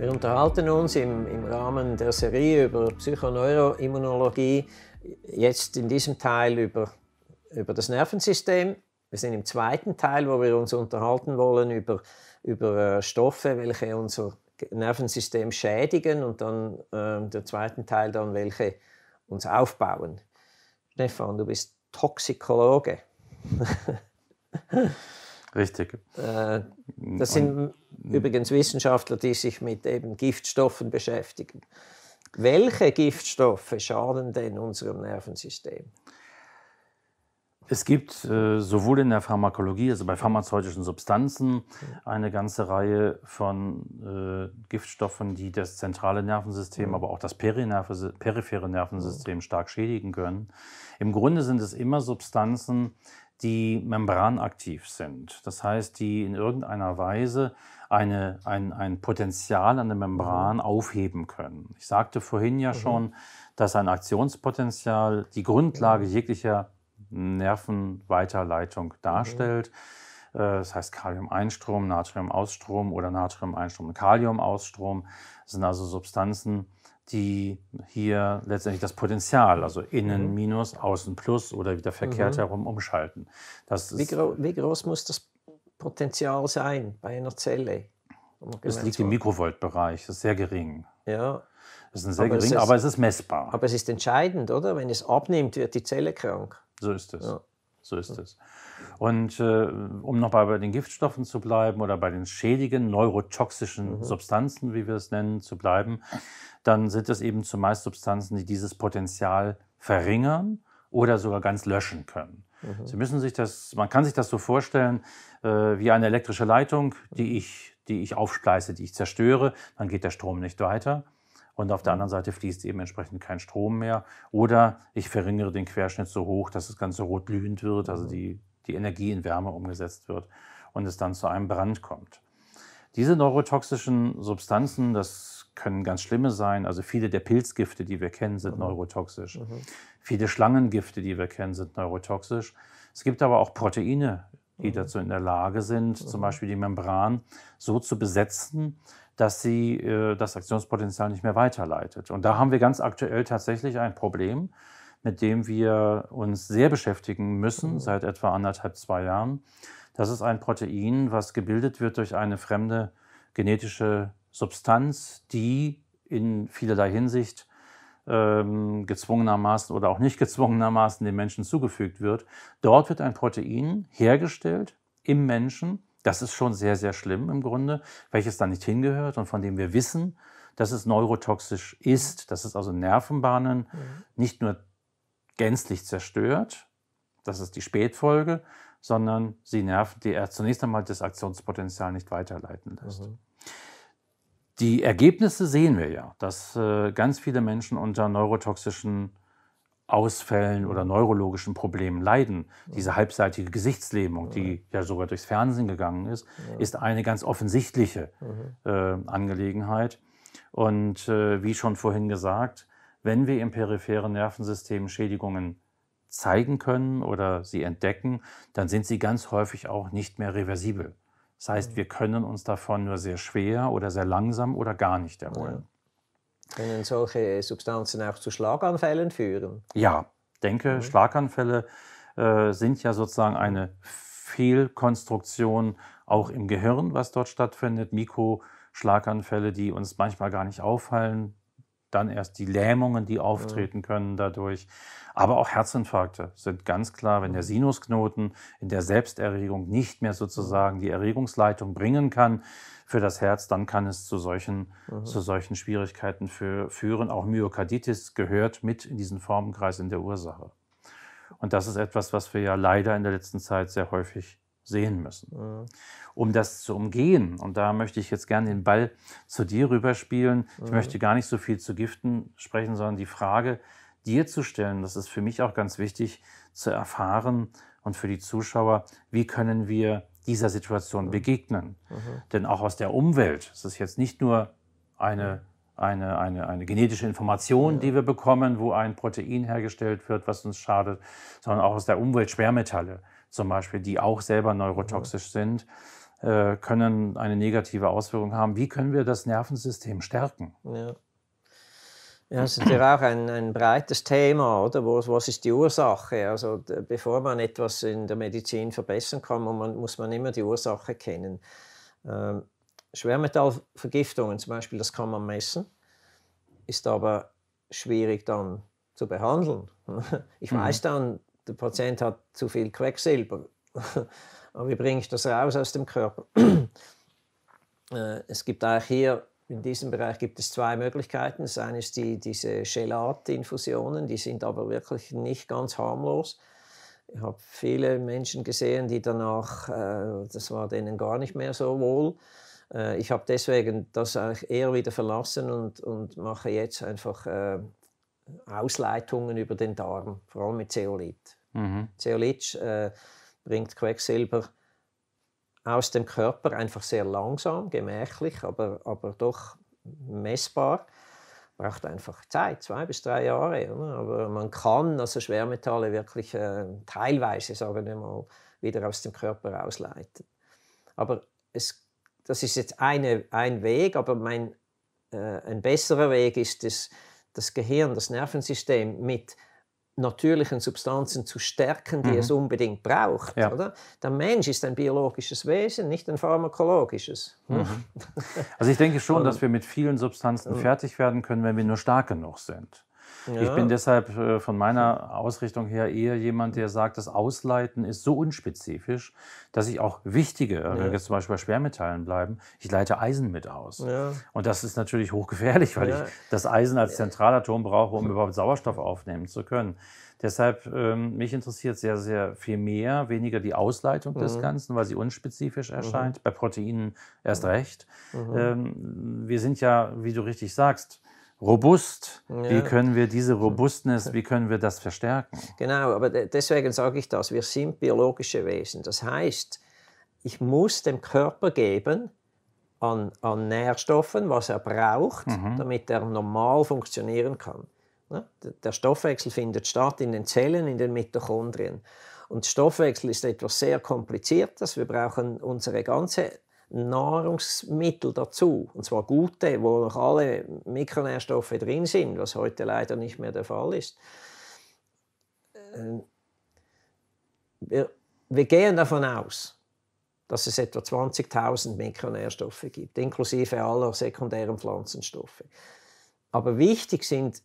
Wir unterhalten uns im, im Rahmen der Serie über Psychoneuroimmunologie, jetzt in diesem Teil über, über das Nervensystem. Wir sind im zweiten Teil, wo wir uns unterhalten wollen über, über äh, Stoffe, welche unser Nervensystem schädigen und dann äh, der zweiten Teil dann, welche uns aufbauen. Stefan, du bist Toxikologe. Richtig. Äh, das sind Und, übrigens Wissenschaftler, die sich mit eben Giftstoffen beschäftigen. Welche Giftstoffe schaden denn unserem Nervensystem? Es gibt äh, sowohl in der Pharmakologie, also bei pharmazeutischen Substanzen, eine ganze Reihe von äh, Giftstoffen, die das zentrale Nervensystem, mhm. aber auch das periphere Nervensystem mhm. stark schädigen können. Im Grunde sind es immer Substanzen, die membranaktiv sind. Das heißt, die in irgendeiner Weise eine, ein, ein Potenzial an der Membran mhm. aufheben können. Ich sagte vorhin ja mhm. schon, dass ein Aktionspotenzial die Grundlage mhm. jeglicher Nervenweiterleitung mhm. darstellt. Mhm. Das heißt Kalium-Einstrom, Natrium-Ausstrom oder Natrium-Einstrom, Kalium-Ausstrom. sind also Substanzen, die hier letztendlich das Potenzial, also innen mhm. minus, außen plus oder wieder verkehrt mhm. herum umschalten. Wie, gro wie, groß muss das Potenzial sein bei einer Zelle? Es liegt im Mikrovoltbereich, das ist sehr gering. Ja. Das ist sehr aber gering, ist, aber es ist messbar. Aber es ist entscheidend, oder? Wenn es abnimmt, wird die Zelle krank. So ist es. Ja. So ist es. Und äh, um nochmal bei den Giftstoffen zu bleiben oder bei den schädigen neurotoxischen mhm. Substanzen, wie wir es nennen, zu bleiben, dann sind es eben zumeist Substanzen, die dieses Potenzial verringern oder sogar ganz löschen können. Mhm. Sie müssen sich das, man kann sich das so vorstellen äh, wie eine elektrische Leitung, die mhm. ich, die ich aufspleiße, die ich zerstöre, dann geht der Strom nicht weiter und auf der mhm. anderen Seite fließt eben entsprechend kein Strom mehr. Oder ich verringere den Querschnitt so hoch, dass das Ganze rot glühend wird, also mhm. die die Energie in Wärme umgesetzt wird und es dann zu einem Brand kommt. Diese neurotoxischen Substanzen, das können ganz schlimme sein. Also viele der Pilzgifte, die wir kennen, sind mhm. neurotoxisch. Mhm. Viele Schlangengifte, die wir kennen, sind neurotoxisch. Es gibt aber auch Proteine, die mhm. dazu in der Lage sind, mhm. zum Beispiel die Membran so zu besetzen, dass sie äh, das Aktionspotenzial nicht mehr weiterleitet. Und da haben wir ganz aktuell tatsächlich ein Problem, mit dem wir uns sehr beschäftigen müssen mhm. seit etwa anderthalb, zwei Jahren. Das ist ein Protein, was gebildet wird durch eine fremde genetische Substanz, die in vielerlei Hinsicht ähm, gezwungenermaßen oder auch nicht gezwungenermaßen dem Menschen zugefügt wird. Dort wird ein Protein hergestellt im Menschen. Das ist schon sehr, sehr schlimm im Grunde, welches da nicht hingehört und von dem wir wissen, dass es neurotoxisch ist, dass es also Nervenbahnen mhm. nicht nur gänzlich zerstört, das ist die Spätfolge, sondern sie nervt, die er zunächst einmal das Aktionspotenzial nicht weiterleiten lässt. Mhm. Die Ergebnisse sehen wir ja, dass äh, ganz viele Menschen unter neurotoxischen Ausfällen oder neurologischen Problemen leiden. Mhm. Diese halbseitige Gesichtslähmung, die ja sogar durchs Fernsehen gegangen ist, ist eine ganz offensichtliche mhm. äh, Angelegenheit. Und äh, wie schon vorhin gesagt, wenn wir im peripheren Nervensystem Schädigungen zeigen können oder sie entdecken, dann sind sie ganz häufig auch nicht mehr reversibel. Das heißt, wir können uns davon nur sehr schwer oder sehr langsam oder gar nicht erholen. Ja. Können solche Substanzen auch zu Schlaganfällen führen? Ja, denke, mhm. Schlaganfälle äh, sind ja sozusagen eine Fehlkonstruktion auch im Gehirn, was dort stattfindet. Mikroschlaganfälle, die uns manchmal gar nicht auffallen, dann erst die Lähmungen, die mhm. auftreten können dadurch. Aber auch Herzinfarkte sind ganz klar, wenn der mhm. Sinusknoten in der Selbsterregung nicht mehr sozusagen die Erregungsleitung bringen kann für das Herz, dann kann es zu solchen, mhm. zu solchen Schwierigkeiten für, führen. Auch Myokarditis gehört mit in diesen Formenkreis in der Ursache. Und das ist etwas, was wir ja leider in der letzten Zeit sehr häufig sehen müssen. Um das zu umgehen, und da möchte ich jetzt gerne den Ball zu dir rüberspielen, ich möchte gar nicht so viel zu Giften sprechen, sondern die Frage dir zu stellen, das ist für mich auch ganz wichtig zu erfahren und für die Zuschauer, wie können wir dieser Situation begegnen? Mhm. Denn auch aus der Umwelt, es ist jetzt nicht nur eine eine, eine, eine genetische Information, ja. die wir bekommen, wo ein Protein hergestellt wird, was uns schadet, sondern auch aus der Umwelt Schwermetalle zum Beispiel, die auch selber neurotoxisch sind, äh, können eine negative Auswirkung haben. Wie können wir das Nervensystem stärken? Ja. Ja, es ist ja auch ein, ein breites Thema, oder? Was, was ist die Ursache? Also, bevor man etwas in der Medizin verbessern kann, man, muss man immer die Ursache kennen. Ähm, Schwermetallvergiftungen zum Beispiel, das kann man messen, ist aber schwierig dann zu behandeln. Ich weiß mhm. dann, der Patient hat zu viel Quecksilber. Aber wie bringe ich das raus aus dem Körper? Äh, es gibt auch hier in diesem Bereich gibt es zwei Möglichkeiten. Das eine ist die, diese Gelatinfusionen, die sind aber wirklich nicht ganz harmlos. Ich habe viele Menschen gesehen, die danach, äh, das war denen gar nicht mehr so wohl. Äh, ich habe deswegen das eher wieder verlassen und, und mache jetzt einfach Ausleitungen über den Darm, vor allem mit Zeolit. Mhm. äh, bringt Quecksilber aus dem Körper einfach sehr langsam, gemächlich, aber, aber doch messbar. Braucht einfach Zeit, zwei bis drei Jahre. Oder? Aber man kann also Schwermetalle wirklich äh, teilweise, sagen wir mal, wieder aus dem Körper ausleiten. Aber es, das ist jetzt eine, ein Weg, aber mein, äh, ein besserer Weg ist, das, das Gehirn, das Nervensystem mit natürlichen Substanzen zu stärken, die mhm. es unbedingt braucht. Ja. Oder? Der Mensch ist ein biologisches Wesen, nicht ein pharmakologisches. Hm? Mhm. Also ich denke schon, dass wir mit vielen Substanzen mhm. fertig werden können, wenn wir nur stark genug sind. Ja. Ich bin deshalb äh, von meiner Ausrichtung her eher jemand, der sagt, das Ausleiten ist so unspezifisch, dass ich auch wichtige, äh, ja. wenn wir jetzt zum Beispiel bei Schwermetallen bleiben, ich leite Eisen mit aus. Ja. Und das ist natürlich hochgefährlich, weil ich das Eisen als Zentralatom brauche, um überhaupt Sauerstoff aufnehmen zu können. Deshalb, ähm, mich interessiert sehr, sehr viel mehr, weniger die Ausleitung mhm. des Ganzen, weil sie unspezifisch mhm. erscheint, mhm. bei Proteinen erst mhm. recht. Mhm. Ähm, wir sind ja, wie du richtig sagst, robust. Ja. Wie können wir diese hm. Robustness, wie können wir das verstärken? Genau, aber deswegen sage ich das, wir sind biologische Wesen. Das heißt, ich muss dem Körper geben an, an Nährstoffen, was er braucht, mhm. damit er normal funktionieren kann. Ne? Der Stoffwechsel findet statt in den Zellen, in den Mitochondrien. Und Stoffwechsel ist etwas sehr Kompliziertes. Wir brauchen unsere ganze Nahrungsmittel dazu, und zwar gute, wo noch alle Mikronährstoffe drin sind, was heute leider nicht mehr der Fall ist. Ähm, wir, wir gehen davon aus, dass es etwa 20.000 Mikronährstoffe gibt, inklusive aller sekundären Pflanzenstoffe. Aber wichtig sind,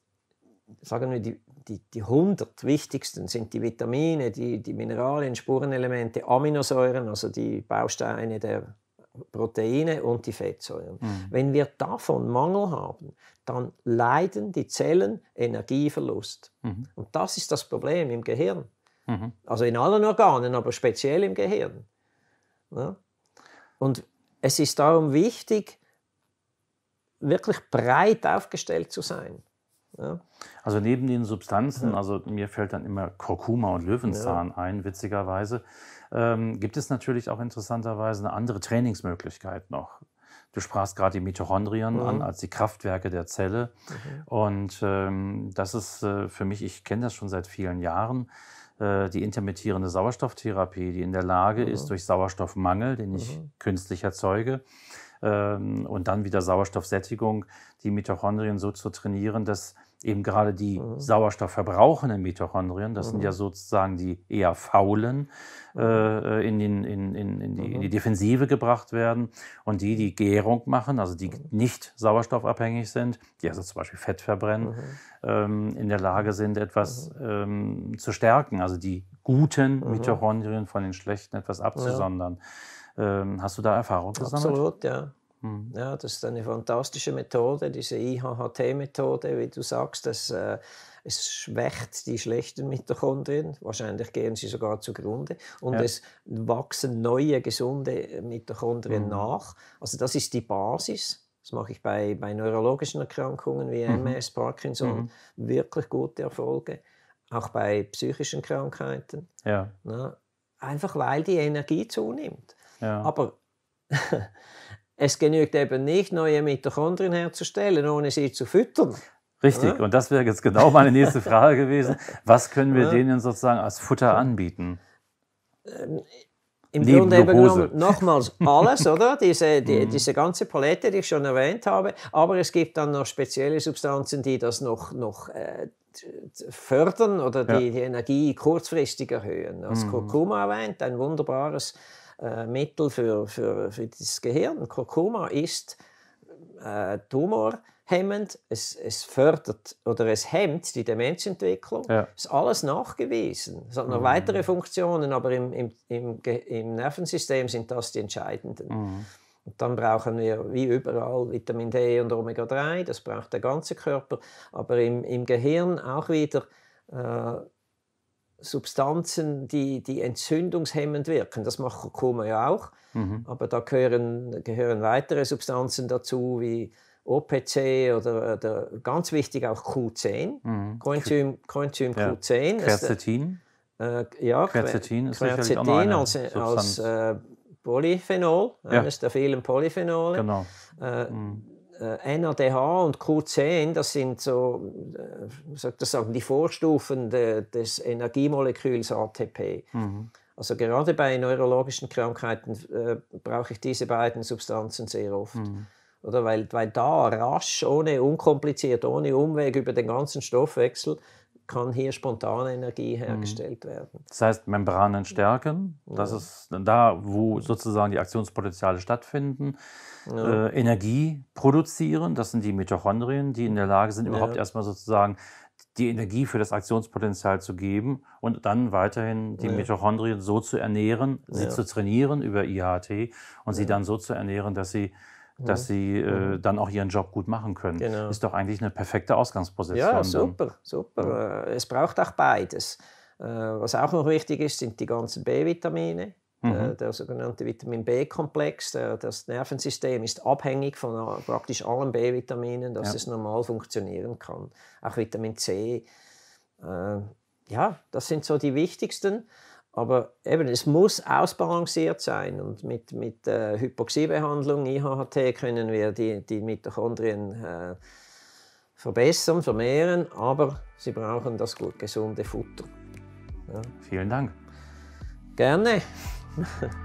sagen wir, die, die, die 100 wichtigsten sind die Vitamine, die, die Mineralien, Spurenelemente, Aminosäuren, also die Bausteine der Proteine und die Fettsäuren. Mhm. Wenn wir davon Mangel haben, dann leiden die Zellen Energieverlust. Mhm. Und das ist das Problem im Gehirn. Mhm. Also in allen Organen, aber speziell im Gehirn. Ja? Und es ist darum wichtig, wirklich breit aufgestellt zu sein. Ja. Also neben den Substanzen, ja. also mir fällt dann immer Kurkuma und Löwenzahn ja. ein, witzigerweise, ähm, gibt es natürlich auch interessanterweise eine andere Trainingsmöglichkeit noch. Du sprachst gerade die Mitochondrien mhm. an als die Kraftwerke der Zelle. Mhm. Und ähm, das ist äh, für mich, ich kenne das schon seit vielen Jahren, äh, die intermittierende Sauerstofftherapie, die in der Lage mhm. ist, durch Sauerstoffmangel, den ich mhm. künstlich erzeuge, ähm, und dann wieder Sauerstoffsättigung, die Mitochondrien so zu trainieren, dass eben gerade die mhm. sauerstoffverbrauchenden Mitochondrien, das mhm. sind ja mhm. sozusagen die eher faulen, mhm. äh, in, den, in, in, in, die, in die mhm. Defensive gebracht werden und die, die Gärung machen, also die nicht sauerstoffabhängig sind, die also zum Beispiel Fett verbrennen, mhm. ähm, in der Lage sind, etwas ähm, zu stärken, also die guten Mitochondrien von den schlechten etwas abzusondern. Ja. Ähm, hast du da Erfahrung gesammelt? Absolut, ja. Mhm. Ja, das ist eine fantastische Methode, diese IHHT-Methode, wie du sagst, das, äh, es schwächt die schlechten Mitochondrien, wahrscheinlich gehen sie sogar zugrunde und ja. es wachsen neue gesunde Mitochondrien mhm. nach. Also das ist die Basis. Das mache ich bei, bei neurologischen Erkrankungen wie MS, mhm. Parkinson, mhm. wirklich gute Erfolge. Auch bei psychischen Krankheiten. Ja. Na, einfach weil die Energie zunimmt. Ja. Aber es genügt eben nicht, neue Mitochondrien herzustellen, ohne sie zu füttern. Richtig, ja? und das wäre jetzt genau meine nächste Frage gewesen. Was können wir ja. denen sozusagen als Futter anbieten? Ähm, Im Neben Grunde genommen nochmals alles, oder? Diese, die, mhm. diese ganze Palette, die ich schon erwähnt habe. Aber es gibt dann noch spezielle Substanzen, die das noch, noch äh, fördern oder die, ja. die Energie kurzfristig erhöhen. Als mhm. Kurkuma erwähnt, ein wunderbares äh, Mittel für, für, für das Gehirn. Kurkuma ist äh, tumorhemmend, es, es fördert oder es hemmt die Demenzentwicklung. Ja. Ist alles nachgewiesen. Es hat noch mhm. weitere Funktionen, aber im, im, im, im, Nervensystem sind das die entscheidenden. Mhm. Und dann brauchen wir wie überall Vitamin D und Omega 3, das braucht der ganze Körper, aber im, im Gehirn auch wieder. Äh, Substanzen, die, die entzündungshemmend wirken. Das macht Kurkuma ja auch, mhm. aber da gehören, gehören weitere Substanzen dazu, wie OPC oder, oder ganz wichtig auch Q10, mhm. Coenzym, Coenzym ja. Q10. Äh, Quercetin? Äh, ja, Quercetin, ist Quercetin als, äh, als äh, Polyphenol, ja. eines der vielen Polyphenole. Genau. Äh, mhm. NADH äh, und Q10, das sind so, äh, das die Vorstufen de, des Energiemoleküls ATP. Mhm. Also gerade bei neurologischen Krankheiten äh, brauche ich diese beiden Substanzen sehr oft. Mhm. Oder weil, weil da rasch, ohne unkompliziert, ohne Umweg über den ganzen Stoffwechsel kann hier spontane Energie mhm. hergestellt werden. Das heißt, Membranen stärken, das ist da, wo sozusagen die Aktionspotenziale stattfinden. Ja. Äh, Energie produzieren, das sind die Mitochondrien, die in der Lage sind, überhaupt ja. erstmal sozusagen die Energie für das Aktionspotenzial zu geben und dann weiterhin die ja. Mitochondrien so zu ernähren, sie zu trainieren über IHT und sie dann so zu ernähren, dass sie dass mhm. sie äh, mhm. dann auch ihren Job gut machen können. Genau. Ist doch eigentlich eine perfekte Ausgangsposition. Ja, super, super. Äh, es braucht auch beides. Äh, was auch noch wichtig ist, sind die ganzen B-Vitamine. Äh, mhm. Der sogenannte Vitamin B-Komplex, das Nervensystem ist abhängig von praktisch allen B-Vitaminen, dass ja. es normal funktionieren kann. Auch Vitamin C. ja, das sind so die wichtigsten. Aber eben, es muss ausbalanciert sein. Und mit, mit äh, Hypoxiebehandlung, IHHT, können wir die, die Mitochondrien äh, verbessern, vermehren, aber sie brauchen das gut gesunde Futter. Ja. Vielen Dank. Gerne.